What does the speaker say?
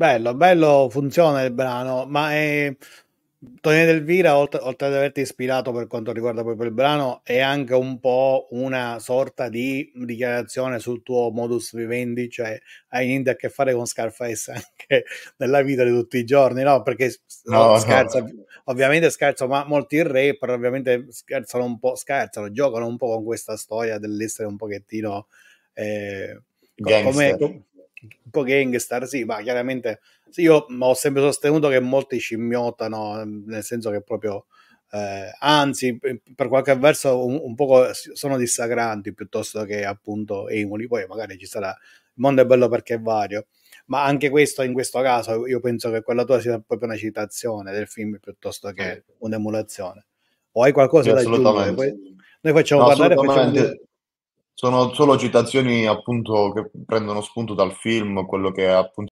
Bello, bello, funziona il brano, ma è... Ehm, Tony Delvira, oltre, oltre, ad averti ispirato per quanto riguarda proprio il brano, è anche un po' una sorta di dichiarazione sul tuo modus vivendi, cioè hai niente a che fare con Scarface anche nella vita di tutti i giorni, no? Perché no, no, scherzo, no. ovviamente scherzo, ma molti rapper ovviamente scherzano un po', scherzano, giocano un po' con questa storia dell'essere un pochettino... Eh, come, un po' gangster, sì, ma chiaramente sì, io ho sempre sostenuto che molti scimmiotano, ehm, nel senso che proprio, eh, anzi, per qualche verso un, un po' sono dissagranti piuttosto che appunto emuli, poi magari ci sarà, il mondo è bello perché è vario, ma anche questo in questo caso io penso che quella tua sia proprio una citazione del film piuttosto che eh. un'emulazione. O hai qualcosa da aggiungere? Poi, noi facciamo no, parlare e facciamo... Sono solo citazioni appunto che prendono spunto dal film, quello che appunto